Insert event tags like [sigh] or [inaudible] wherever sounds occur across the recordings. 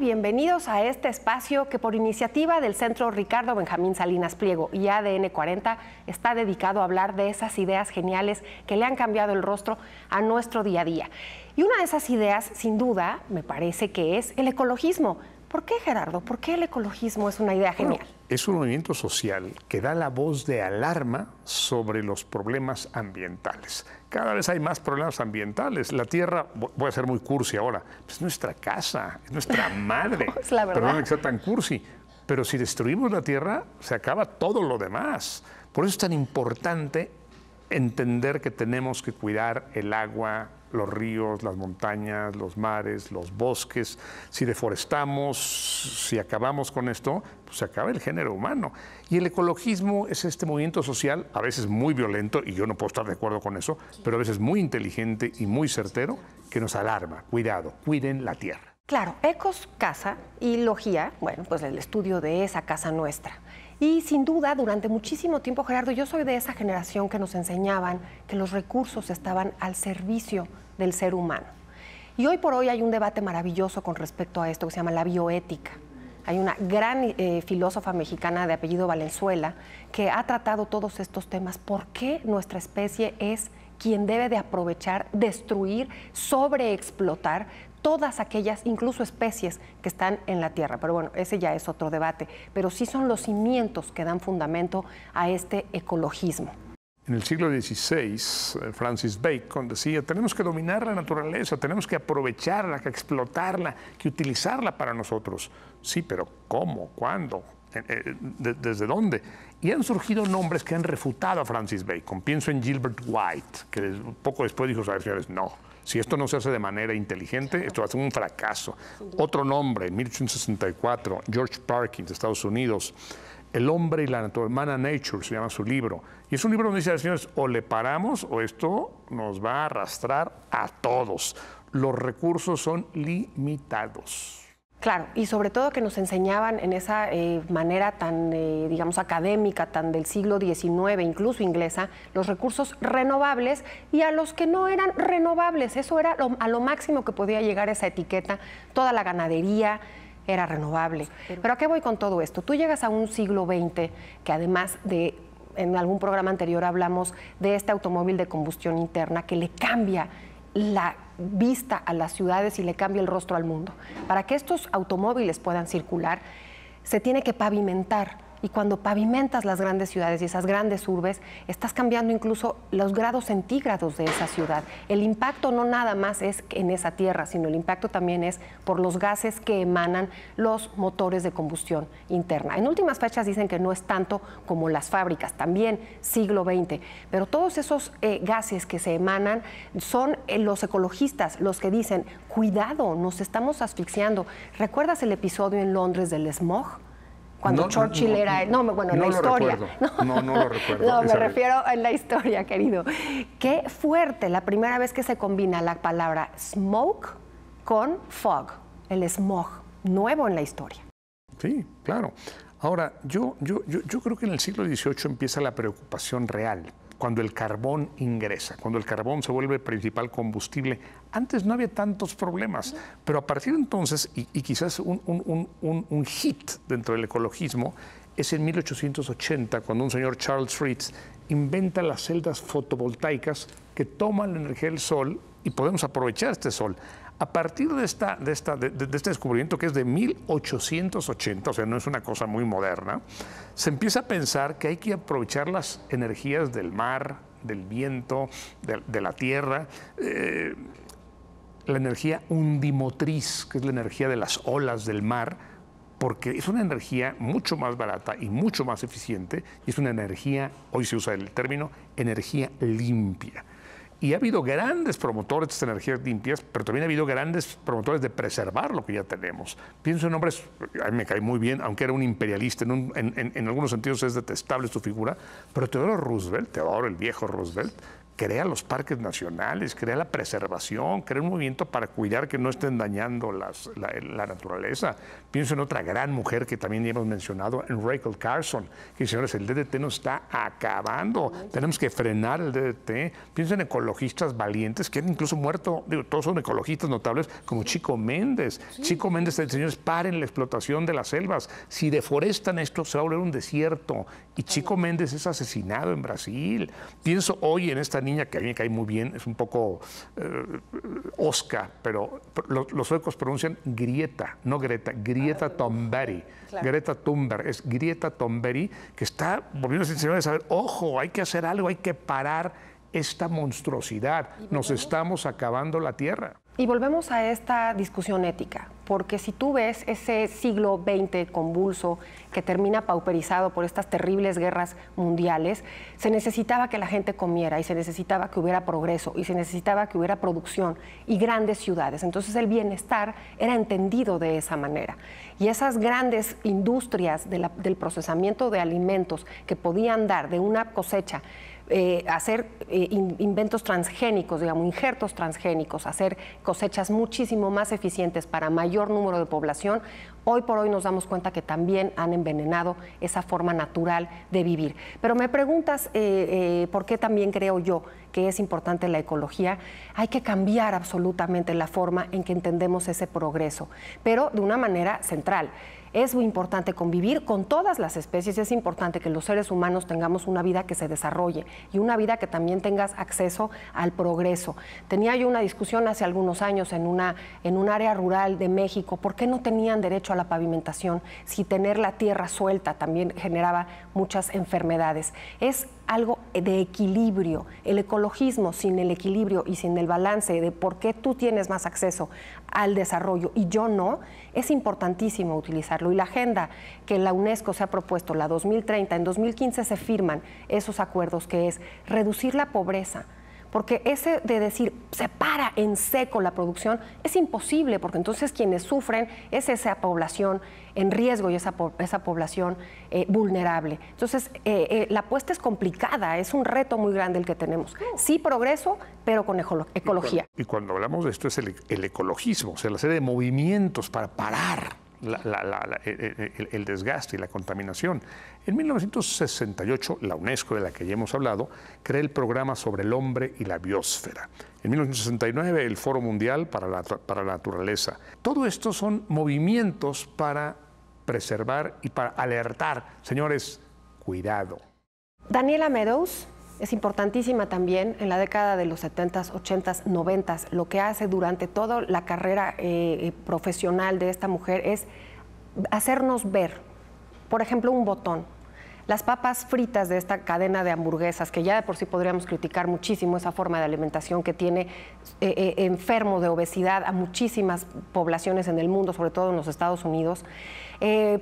Bienvenidos a este espacio que por iniciativa del Centro Ricardo Benjamín Salinas Pliego y ADN 40 está dedicado a hablar de esas ideas geniales que le han cambiado el rostro a nuestro día a día. Y una de esas ideas, sin duda, me parece que es el ecologismo. ¿Por qué, Gerardo? ¿Por qué el ecologismo es una idea genial? es un movimiento social que da la voz de alarma sobre los problemas ambientales. Cada vez hay más problemas ambientales. La tierra, voy a ser muy cursi ahora, es nuestra casa, es nuestra [laughs] madre. [laughs] es la verdad. que tan cursi, pero si destruimos la tierra, se acaba todo lo demás. Por eso es tan importante entender que tenemos que cuidar el agua, los ríos, las montañas, los mares, los bosques. Si deforestamos, si acabamos con esto, pues se acaba el género humano. Y el ecologismo es este movimiento social, a veces muy violento, y yo no puedo estar de acuerdo con eso, pero a veces muy inteligente y muy certero, que nos alarma. Cuidado, cuiden la tierra. Claro, ecos, casa y logía, bueno, pues el estudio de esa casa nuestra. Y sin duda, durante muchísimo tiempo, Gerardo, yo soy de esa generación que nos enseñaban que los recursos estaban al servicio del ser humano. Y hoy por hoy hay un debate maravilloso con respecto a esto que se llama la bioética. Hay una gran eh, filósofa mexicana de apellido Valenzuela que ha tratado todos estos temas. ¿Por qué nuestra especie es quien debe de aprovechar, destruir, sobreexplotar todas aquellas, incluso especies que están en la Tierra. Pero bueno, ese ya es otro debate. Pero sí son los cimientos que dan fundamento a este ecologismo. En el siglo XVI, Francis Bacon decía, tenemos que dominar la naturaleza, tenemos que aprovecharla, que explotarla, que utilizarla para nosotros. Sí, pero ¿cómo? ¿Cuándo? Eh, desde dónde. Y han surgido nombres que han refutado a Francis Bacon. Pienso en Gilbert White, que poco después dijo, señores? No, si esto no se hace de manera inteligente, esto va a ser un fracaso. Otro nombre, en 1864, George Parkins, Estados Unidos, El hombre y la naturaleza, Nature, se llama su libro. Y es un libro donde dice, señores, o le paramos o esto nos va a arrastrar a todos. Los recursos son limitados. Claro, y sobre todo que nos enseñaban en esa eh, manera tan, eh, digamos, académica, tan del siglo XIX, incluso inglesa, los recursos renovables y a los que no eran renovables. Eso era lo, a lo máximo que podía llegar esa etiqueta, toda la ganadería era renovable. Pero, Pero ¿a qué voy con todo esto? Tú llegas a un siglo XX que además de en algún programa anterior hablamos de este automóvil de combustión interna que le cambia la vista a las ciudades y le cambia el rostro al mundo. Para que estos automóviles puedan circular, se tiene que pavimentar y cuando pavimentas las grandes ciudades y esas grandes urbes, estás cambiando incluso los grados centígrados de esa ciudad. El impacto no nada más es en esa tierra, sino el impacto también es por los gases que emanan los motores de combustión interna. En últimas fechas dicen que no es tanto como las fábricas, también siglo XX, pero todos esos eh, gases que se emanan son eh, los ecologistas los que dicen, cuidado, nos estamos asfixiando. ¿Recuerdas el episodio en Londres del smog? cuando Churchill era... No, bueno, en la historia. [laughs] No, no lo recuerdo. no, me refiero en la historia, querido. Qué fuerte la primera vez que se combina la palabra smoke con fog, el smog, nuevo en la historia. Sí, claro. Ahora, yo, yo, yo creo que en el siglo XVIII empieza la preocupación real cuando el carbón ingresa, cuando el carbón se vuelve principal combustible. Antes no había tantos problemas, pero a partir de entonces, y, quizás un, un, hit dentro del ecologismo, es en 1880 cuando un señor Charles Fritz inventa las celdas fotovoltaicas que toman la energía del sol y podemos aprovechar este sol. A partir de, este descubrimiento, que es de 1880, o sea, no es una cosa muy moderna, se empieza a pensar que hay que aprovechar las energías del mar, del viento, de, la tierra. Eh, la energía undimotriz, que es la energía de las olas del mar, porque es una energía mucho más barata y mucho más eficiente, y es una energía, hoy se usa el término, energía limpia. Y ha habido grandes promotores de estas energías limpias, pero también ha habido grandes promotores de preservar lo que ya tenemos. Pienso en hombres, a mí me cae muy bien, aunque era un imperialista, en, en algunos sentidos es detestable su figura, pero Teodoro Roosevelt, Teodoro el viejo Roosevelt, crea los parques nacionales, crea la preservación, crea un movimiento para cuidar que no estén dañando la, naturaleza. Pienso en otra gran mujer que también hemos mencionado, en Rachel Carson, que señores, el DDT nos está acabando, tenemos que frenar el DDT. Pienso en ecologistas valientes que han incluso muerto, digo, todos son ecologistas notables, como Chico Méndez. Chico Méndez, señores, paren la explotación de las selvas. Si deforestan esto, se va a volver un desierto. Y Chico Méndez es asesinado en Brasil. Pienso hoy en esta niña que a mí cae muy bien, es un poco eh, osca, pero los suecos pronuncian grieta, no Greta, Grieta ah. tomberi, grieta es Grieta tomberi, que está volviendo a de saber, ojo, hay que hacer algo, hay que parar esta monstruosidad, nos estamos acabando la tierra. Y volvemos a esta discusión ética, porque si tú ves ese siglo XX convulso que termina pauperizado por estas terribles guerras mundiales, se necesitaba que la gente comiera y se necesitaba que hubiera progreso y se necesitaba que hubiera producción y grandes ciudades. Entonces el bienestar era entendido de esa manera. Y esas grandes industrias del procesamiento de alimentos que podían dar de una cosecha eh, hacer eh, inventos transgénicos, digamos, injertos transgénicos, hacer cosechas muchísimo más eficientes para mayor número de población, hoy por hoy nos damos cuenta que también han envenenado esa forma natural de vivir. Pero me preguntas eh, por qué también creo yo que es importante la ecología. Hay que cambiar absolutamente la forma en que entendemos ese progreso, pero de una manera central es muy importante convivir con todas las especies es importante que los seres humanos tengamos una vida que se desarrolle y una vida que también tengas acceso al progreso. Tenía yo una discusión hace algunos años en, una, en un área rural de México, ¿por qué no tenían derecho a la pavimentación si tener la tierra suelta también generaba muchas enfermedades? Es algo de equilibrio. El ecologismo sin el equilibrio y sin el balance de por qué tú tienes más acceso al desarrollo y yo no, es importantísimo utilizarlo. Y la agenda que la UNESCO se ha propuesto, la 2030, en 2015 se firman esos acuerdos que es reducir la pobreza, porque ese de decir se para en seco la producción es imposible, porque entonces quienes sufren es esa población en riesgo y esa, población eh, vulnerable. Entonces, eh, eh, la apuesta es complicada, es un reto muy grande el que tenemos. Sí, progreso, pero con ecología. Y cuando, hablamos de esto es el ecologismo, o sea, la serie de movimientos para parar el, desgaste y la contaminación. En 1968, la UNESCO, de la que ya hemos hablado, crea el programa sobre el hombre y la biosfera. En 1969, el Foro Mundial para la, para la Naturaleza. Todo esto son movimientos para preservar y para alertar. Señores, cuidado. Daniela Meadows es importantísima también en la década de los 70s, 80s, 90s. Lo que hace durante toda la carrera eh, eh, profesional de esta mujer es hacernos ver, por ejemplo, un botón. Las papas fritas de esta cadena de hamburguesas, que ya de por sí podríamos criticar muchísimo esa forma de alimentación que tiene eh, enfermo de obesidad a muchísimas poblaciones en el mundo, sobre todo en los Estados Unidos,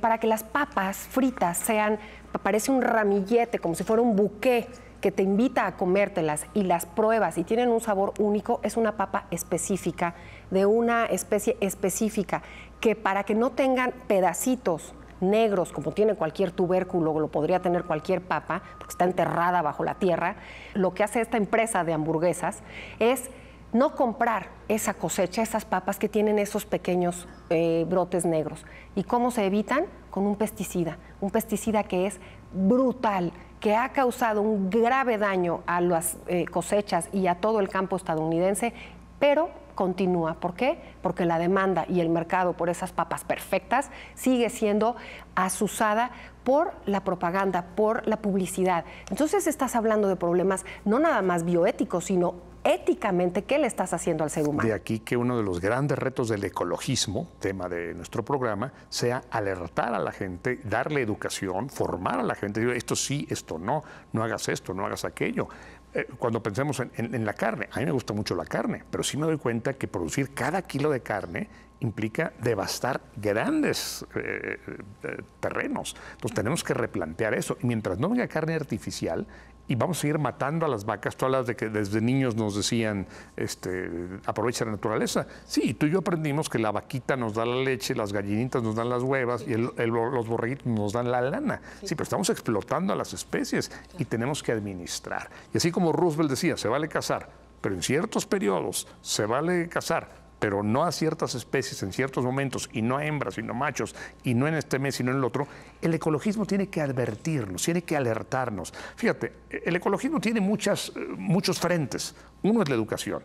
para que las papas fritas sean, parece un ramillete, como si fuera un buque que te invita a comértelas y las pruebas y tienen un sabor único, es una papa específica, de una especie específica, que para que no tengan pedacitos negros, como tiene cualquier tubérculo, lo podría tener cualquier papa, porque está enterrada bajo la tierra, lo que hace esta empresa de hamburguesas es no comprar esa cosecha, esas papas que tienen esos pequeños eh, brotes negros. ¿Y cómo se evitan? Con un pesticida, un pesticida que es brutal que ha causado un grave daño a las eh, cosechas y a todo el campo estadounidense, pero continúa. ¿Por qué? Porque la demanda y el mercado por esas papas perfectas sigue siendo asusada por la propaganda, por la publicidad. Entonces estás hablando de problemas no nada más bioéticos, sino éticamente qué le estás haciendo al ser humano. De aquí que uno de los grandes retos del ecologismo, tema de nuestro programa, sea alertar a la gente, darle educación, formar a la gente, esto sí, esto no, no hagas esto, no hagas aquello. Eh, cuando pensemos en, la carne, a mí me gusta mucho la carne, pero sí me doy cuenta que producir cada kilo de carne implica devastar grandes eh, eh, terrenos. Entonces tenemos que replantear eso. Y mientras no venga carne artificial, y vamos a ir matando a las vacas, todas las de que desde niños nos decían, este, aprovecha la naturaleza. Sí, tú y yo aprendimos que la vaquita nos da la leche, las gallinitas nos dan las huevas y los borreguitos nos dan la lana. Sí. pero estamos explotando a las especies y tenemos que administrar. Y así como Roosevelt decía, se vale cazar, pero en ciertos periodos se vale cazar, pero no a ciertas especies en ciertos momentos, y no a hembras, sino machos, y no en este mes, sino en el otro, el ecologismo tiene que advertirnos, tiene que alertarnos. Fíjate, el ecologismo tiene muchas, eh, muchos frentes. Uno es la educación,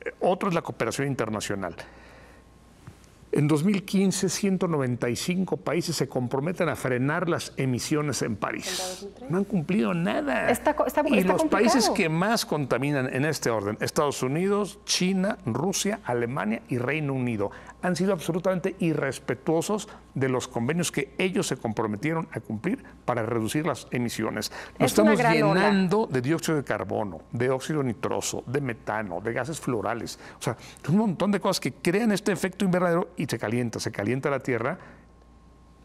eh, otro es la cooperación internacional. En 2015, 195 países se comprometen a frenar las emisiones en París. No han cumplido nada. y los países que más contaminan en este orden, Estados Unidos, China, Rusia, Alemania y Reino Unido han sido absolutamente irrespetuosos de los convenios que ellos se comprometieron a cumplir para reducir las emisiones. estamos llenando de dióxido de carbono, de óxido nitroso, de metano, de gases florales. O sea, un montón de cosas que crean este efecto invernadero y se calienta, se calienta la Tierra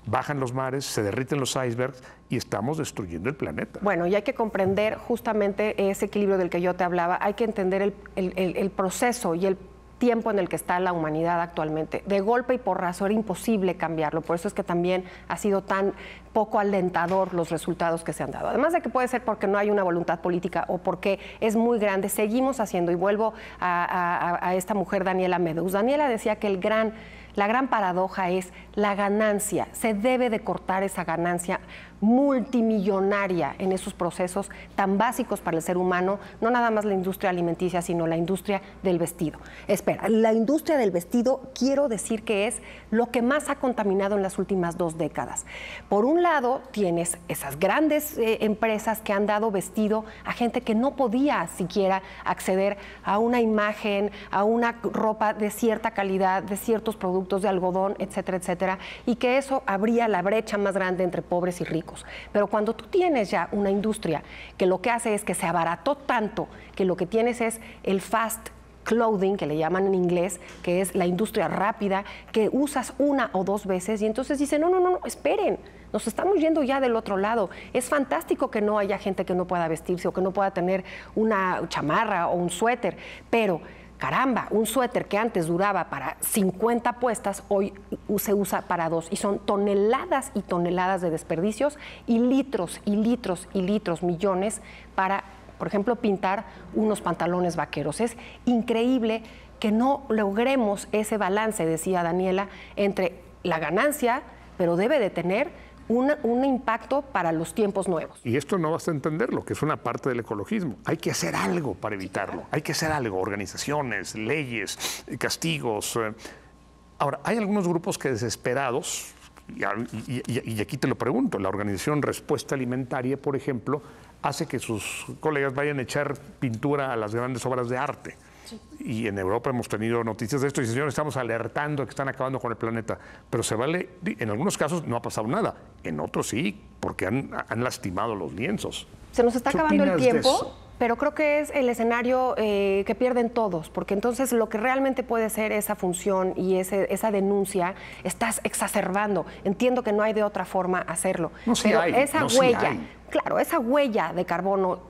bajan los mares, se derriten los icebergs y estamos destruyendo el planeta. Bueno, y hay que comprender justamente ese equilibrio del que yo te hablaba, hay que entender el, el proceso y el tiempo en el que está la humanidad actualmente. De golpe y razón era imposible cambiarlo, por eso es que también ha sido tan poco alentador los resultados que se han dado. Además de que puede ser porque no hay una voluntad política o porque es muy grande, seguimos haciendo, y vuelvo a, esta mujer Daniela Medus. Daniela decía que el gran, la gran paradoja es la ganancia, se debe de cortar esa ganancia multimillonaria en esos procesos tan básicos para el ser humano, no nada más la industria alimenticia, sino la industria del vestido. Espera, la industria del vestido quiero decir que es lo que más ha contaminado en las últimas dos décadas. Por un lado, tienes esas grandes eh, empresas que han dado vestido a gente que no podía siquiera acceder a una imagen, a una ropa de cierta calidad, de ciertos productos de algodón, etcétera, etcétera, y que eso abría la brecha más grande entre pobres y ricos. Pero cuando tú tienes ya una industria que lo que hace es que se abarató tanto que lo que tienes es el fast clothing, que le llaman en inglés, que es la industria rápida, que usas una o dos veces y entonces dicen, no, no, no esperen, nos estamos yendo ya del otro lado. Es fantástico que no haya gente que no pueda vestirse o que no pueda tener una chamarra o un suéter, pero caramba, un suéter que antes duraba para 50 puestas, hoy se usa para dos. Y son toneladas y toneladas de desperdicios y litros y litros y litros, millones para, por ejemplo, pintar unos pantalones vaqueros. Es increíble que no logremos ese balance, decía Daniela, entre la ganancia, pero debe de tener un, impacto para los tiempos nuevos. Y esto no vas a entenderlo, que es una parte del ecologismo. Hay que hacer algo para evitarlo. Hay que hacer algo, organizaciones, leyes, castigos. Eh. Ahora, hay algunos grupos que desesperados, y aquí te lo pregunto, la organización Respuesta Alimentaria, por ejemplo, hace que sus colegas vayan a echar pintura a las grandes obras de arte y en Europa hemos tenido noticias de esto y señores, estamos alertando que están acabando con el planeta. Pero se vale, en algunos casos no ha pasado nada, en otros sí, porque han, lastimado los lienzos. Se nos está acabando el tiempo pero creo que es el escenario eh, que pierden todos, porque entonces lo que realmente puede ser esa función y ese, esa denuncia, estás exacerbando. Entiendo que no hay de otra forma hacerlo. pero esa huella, claro, esa huella de carbono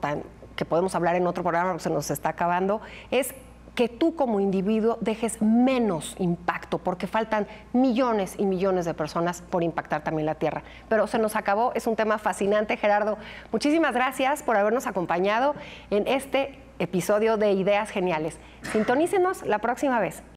que podemos hablar en otro programa se nos está acabando, es que tú como individuo dejes menos impacto, porque faltan millones y millones de personas por impactar también la Tierra. Pero se nos acabó, es un tema fascinante, Gerardo. Muchísimas gracias por habernos acompañado en este episodio de Ideas Geniales. Sintonícenos la próxima vez.